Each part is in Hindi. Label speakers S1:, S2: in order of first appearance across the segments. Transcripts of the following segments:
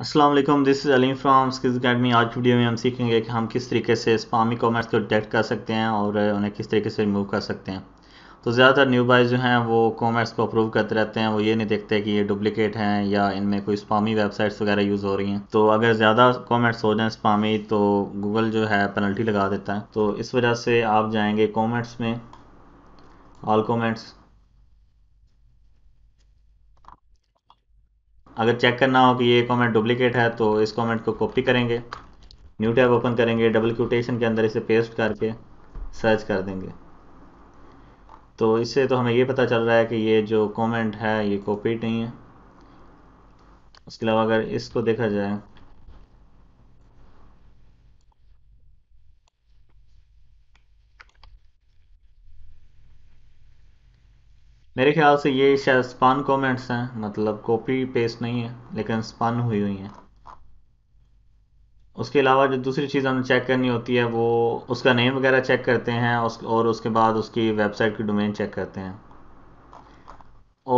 S1: Aslam this is Aleem from Skills Academy आज वीडियो में हम सीखेंगे कि हम किस तरीके से स्पामी कॉमर्स को डिटेक्ट कर सकते हैं और उन्हें किस तरीके से रिमूव कर सकते हैं तो ज़्यादातर न्यू बाइज जो हैं वो कॉमर्स को अप्रूव करते रहते हैं वो ये नहीं देखते कि ये डुप्लिकेट हैं या इनमें कोई स्पामी वेबसाइट्स वगैरह यूज़ हो रही हैं तो अगर ज़्यादा कॉमेंट्स हो जाए स्पामी तो गूगल जो है पेनल्टी लगा देता है तो इस वजह से आप जाएँगे कॉमेंट्स में ऑल कॉमेंट्स अगर चेक करना हो कि ये कमेंट डुप्लीकेट है तो इस कमेंट को कॉपी करेंगे न्यू टैब ओपन करेंगे डबल क्यूटेशन के अंदर इसे पेस्ट करके सर्च कर देंगे तो इससे तो हमें ये पता चल रहा है कि ये जो कमेंट है ये कॉपीड नहीं है उसके अलावा अगर इसको देखा जाए मेरे ख्याल से ये शायद स्पान कमेंट्स हैं मतलब कॉपी पेस्ट नहीं है लेकिन स्पान हुई हुई हैं उसके अलावा जो दूसरी चीज़ हमें चेक करनी होती है वो उसका नेम वगैरह चेक करते हैं उस, और उसके बाद उसकी वेबसाइट की डोमेन चेक करते हैं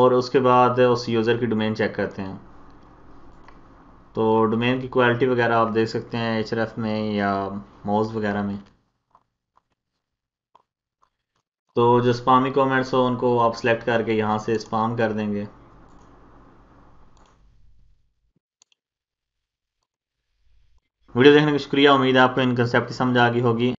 S1: और उसके बाद उस यूज़र की डोमेन चेक करते हैं तो डोमेन की क्वालिटी वगैरह आप देख सकते हैं एच में या मोज वगैरह में तो जो स्पामी कमेंट्स हो उनको आप सेलेक्ट करके यहाँ से स्पाम कर देंगे वीडियो देखने का शुक्रिया उम्मीद है आपको इन कंसेप्ट समझ आ गई होगी